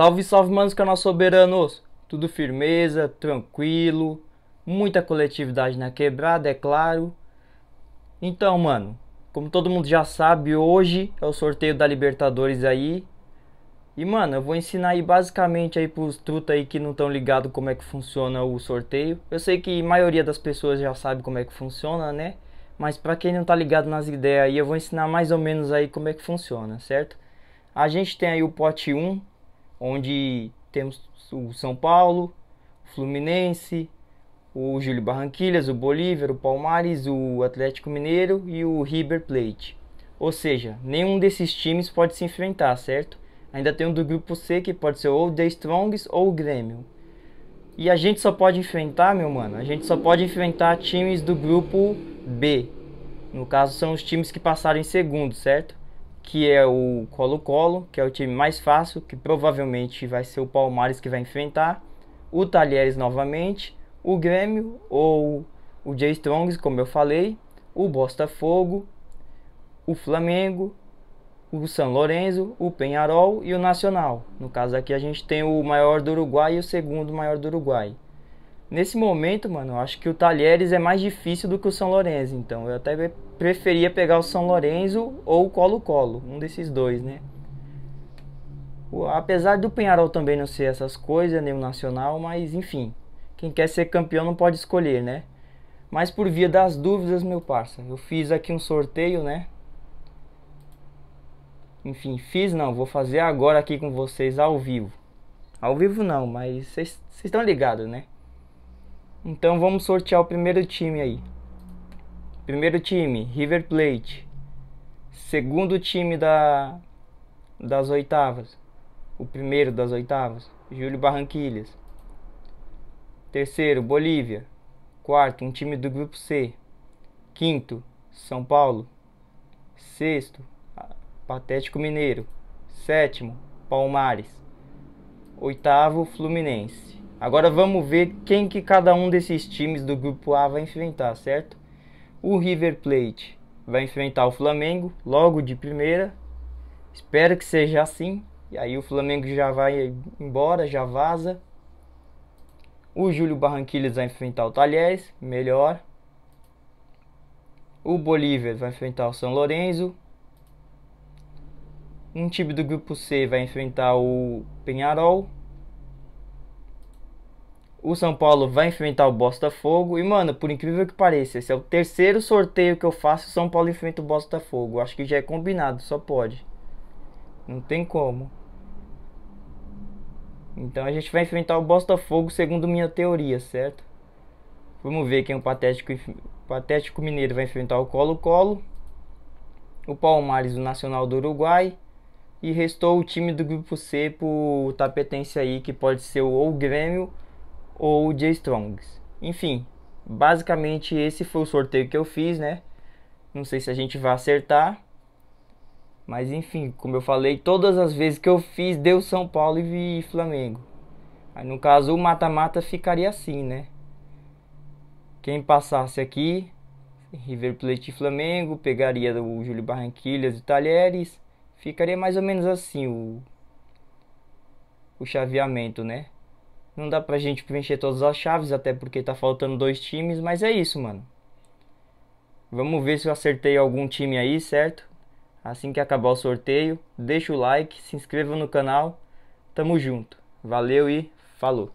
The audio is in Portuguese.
Salve, salve, manos, canal é Soberanos! Tudo firmeza, tranquilo, muita coletividade na quebrada, é claro. Então, mano, como todo mundo já sabe, hoje é o sorteio da Libertadores aí. E, mano, eu vou ensinar aí basicamente aí pros truta aí que não estão ligados como é que funciona o sorteio. Eu sei que a maioria das pessoas já sabe como é que funciona, né? Mas para quem não tá ligado nas ideias aí, eu vou ensinar mais ou menos aí como é que funciona, certo? A gente tem aí o pote 1, onde temos o São Paulo, o Fluminense, o Júlio Barranquilhas, o Bolívar, o Palmares, o Atlético Mineiro e o River Plate. Ou seja, nenhum desses times pode se enfrentar, certo? Ainda tem um do grupo C que pode ser ou o The Strongs ou o Grêmio. E a gente só pode enfrentar, meu mano, a gente só pode enfrentar times do grupo B. No caso, são os times que passaram em segundo, certo? que é o Colo-Colo, que é o time mais fácil, que provavelmente vai ser o Palmares que vai enfrentar, o Talheres novamente, o Grêmio ou o Jay Strongs, como eu falei, o Botafogo, o Flamengo, o São Lourenço, o Penharol e o Nacional. No caso aqui a gente tem o maior do Uruguai e o segundo maior do Uruguai. Nesse momento, mano, eu acho que o Talheres é mais difícil do que o São Lourenço. Então eu até preferia pegar o São Lourenço ou o Colo-Colo. Um desses dois, né? Apesar do Penharol também não ser essas coisas, nem o Nacional, mas enfim. Quem quer ser campeão não pode escolher, né? Mas por via das dúvidas, meu parça, eu fiz aqui um sorteio, né? Enfim, fiz não, vou fazer agora aqui com vocês ao vivo. Ao vivo não, mas vocês estão ligados, né? Então vamos sortear o primeiro time aí. Primeiro time, River Plate. Segundo time da das oitavas. O primeiro das oitavas, Júlio Barranquilhas. Terceiro, Bolívia. Quarto, um time do grupo C. Quinto, São Paulo. Sexto, Patético Mineiro. Sétimo, Palmares. Oitavo, Fluminense. Agora vamos ver quem que cada um desses times do grupo A vai enfrentar, certo? O River Plate vai enfrentar o Flamengo logo de primeira. Espero que seja assim. E aí o Flamengo já vai embora, já vaza. O Júlio Barranquilhas vai enfrentar o Talheres, melhor. O Bolívar vai enfrentar o São Lourenço. Um time do grupo C vai enfrentar o Penharol. O São Paulo vai enfrentar o Botafogo. E, mano, por incrível que pareça, esse é o terceiro sorteio que eu faço. O São Paulo enfrenta o Botafogo. Acho que já é combinado, só pode. Não tem como. Então a gente vai enfrentar o Botafogo, segundo minha teoria, certo? Vamos ver quem é o Patético, Patético Mineiro vai enfrentar o Colo-Colo. O Palmares, o Nacional do Uruguai. E restou o time do grupo C pro Tapetense aí, que pode ser o Grêmio ou Jay Strongs. Enfim, basicamente esse foi o sorteio que eu fiz, né? Não sei se a gente vai acertar. Mas enfim, como eu falei, todas as vezes que eu fiz deu São Paulo e Flamengo. Aí no caso o mata-mata ficaria assim, né? Quem passasse aqui, River Plate e Flamengo, pegaria o Júlio Barranquilhas e Talheres. Ficaria mais ou menos assim o, o chaveamento, né? Não dá pra gente preencher todas as chaves, até porque tá faltando dois times, mas é isso, mano. Vamos ver se eu acertei algum time aí, certo? Assim que acabar o sorteio, deixa o like, se inscreva no canal. Tamo junto. Valeu e falou.